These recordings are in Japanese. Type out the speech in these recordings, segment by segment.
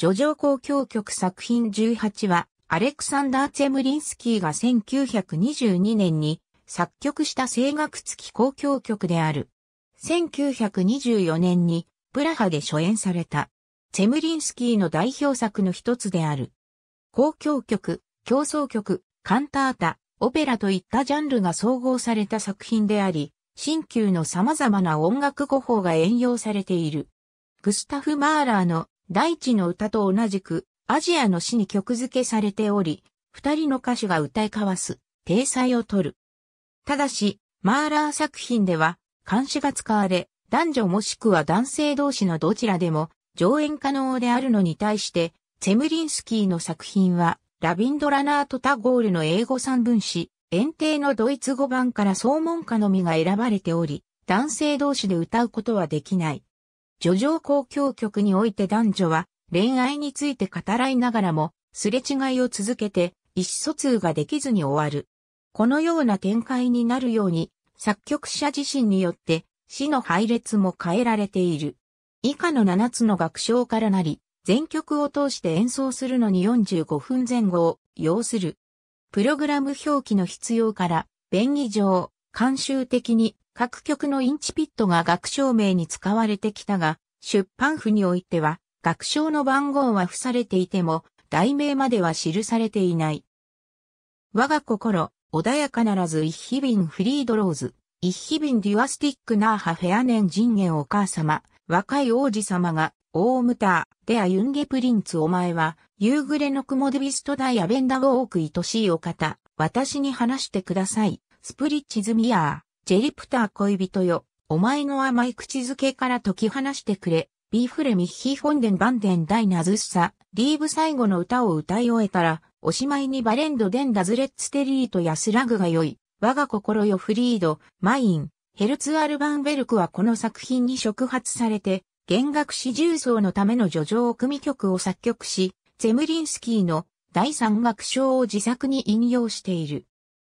叙情交響曲作品18は、アレクサンダー・ツェムリンスキーが1922年に作曲した声楽付き交響曲である。1924年にプラハで初演された。ツェムリンスキーの代表作の一つである。交響曲、競争曲、カンタータ、オペラといったジャンルが総合された作品であり、新旧の様々な音楽語法が援用されている。グスタフ・マーラーの大地の歌と同じく、アジアの詩に曲付けされており、二人の歌手が歌い交わす、体裁を取る。ただし、マーラー作品では、監視が使われ、男女もしくは男性同士のどちらでも、上演可能であるのに対して、チェムリンスキーの作品は、ラビンドラナート・タゴールの英語三文詞、園庭のドイツ語版から総文歌のみが選ばれており、男性同士で歌うことはできない。叙情交響曲において男女は恋愛について語らいながらも、すれ違いを続けて意思疎通ができずに終わる。このような展開になるように、作曲者自身によって詩の配列も変えられている。以下の7つの楽章からなり、全曲を通して演奏するのに45分前後を要する。プログラム表記の必要から、便宜上、慣習的に各局のインチピットが学賞名に使われてきたが、出版譜においては、学章の番号は付されていても、題名までは記されていない。我が心、穏やかならず、一日ン・フリードローズ、一日ン・デュアスティックナーハフェアネン人間お母様、若い王子様が、オームター、デアユンゲプリンツお前は、夕暮れの雲デビストダイアベンダウォーク愛しいお方、私に話してください、スプリッチズミアー。ジェリプター恋人よ、お前の甘い口づけから解き放してくれ、ビーフレミッヒー本殿ンダイナズッサ、リーブ最後の歌を歌い終えたら、おしまいにバレンドデンダズレッツテリーと安らぐが良い、我が心よフリード、マイン、ヘルツ・アルバンベルクはこの作品に触発されて、弦楽四重奏のための叙情組曲を作曲し、ゼムリンスキーの第三楽章を自作に引用している。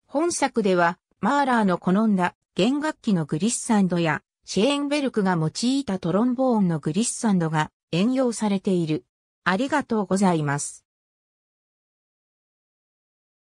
本作では、マーラーの好んだ弦楽器のグリッサンドや、シェーンベルクが用いたトロンボーンのグリッサンドが援用されている。ありがとうございます。